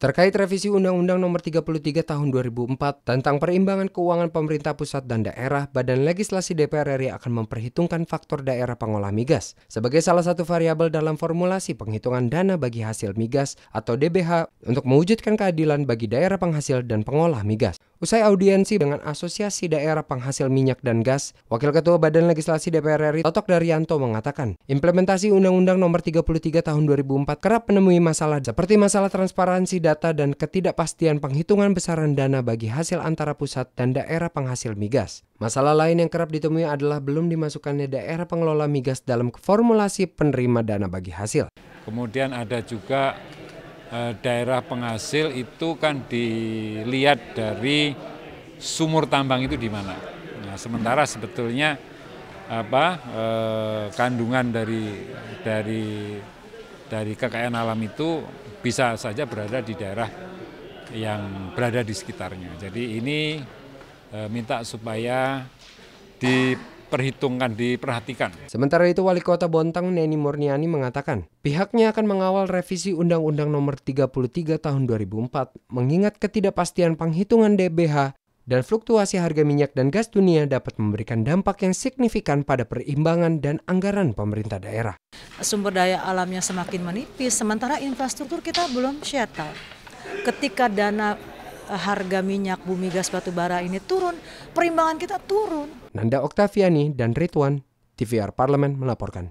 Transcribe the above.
terkait revisi Undang-Undang Nomor 33 Tahun 2004 tentang perimbangan keuangan pemerintah pusat dan daerah, Badan Legislasi DPR RI akan memperhitungkan faktor daerah pengolah migas sebagai salah satu variabel dalam formulasi penghitungan dana bagi hasil migas atau DBH untuk mewujudkan keadilan bagi daerah penghasil dan pengolah migas. Usai audiensi dengan Asosiasi Daerah Penghasil Minyak dan Gas, Wakil Ketua Badan Legislasi DPR RI Totok Daryanto mengatakan, implementasi Undang-Undang Nomor 33 Tahun 2004 kerap menemui masalah seperti masalah transparansi dan data dan ketidakpastian penghitungan besaran dana bagi hasil antara pusat dan daerah penghasil migas. Masalah lain yang kerap ditemui adalah belum dimasukkannya daerah pengelola migas dalam formulasi penerima dana bagi hasil. Kemudian ada juga eh, daerah penghasil itu kan dilihat dari sumur tambang itu di mana. Nah, sementara sebetulnya apa eh, kandungan dari dari dari kekayaan alam itu bisa saja berada di daerah yang berada di sekitarnya. Jadi ini e, minta supaya diperhitungkan, diperhatikan. Sementara itu Wali Kota Bontang Neni Murniani mengatakan, pihaknya akan mengawal revisi Undang-Undang Nomor 33 Tahun 2004 mengingat ketidakpastian penghitungan DBH dan fluktuasi harga minyak dan gas dunia dapat memberikan dampak yang signifikan pada perimbangan dan anggaran pemerintah daerah. Sumber daya alamnya semakin menipis, sementara infrastruktur kita belum settle. Ketika dana eh, harga minyak bumi gas batu bara ini turun, perimbangan kita turun. Nanda Oktaviani dan Ridwan, TVR Parlemen melaporkan.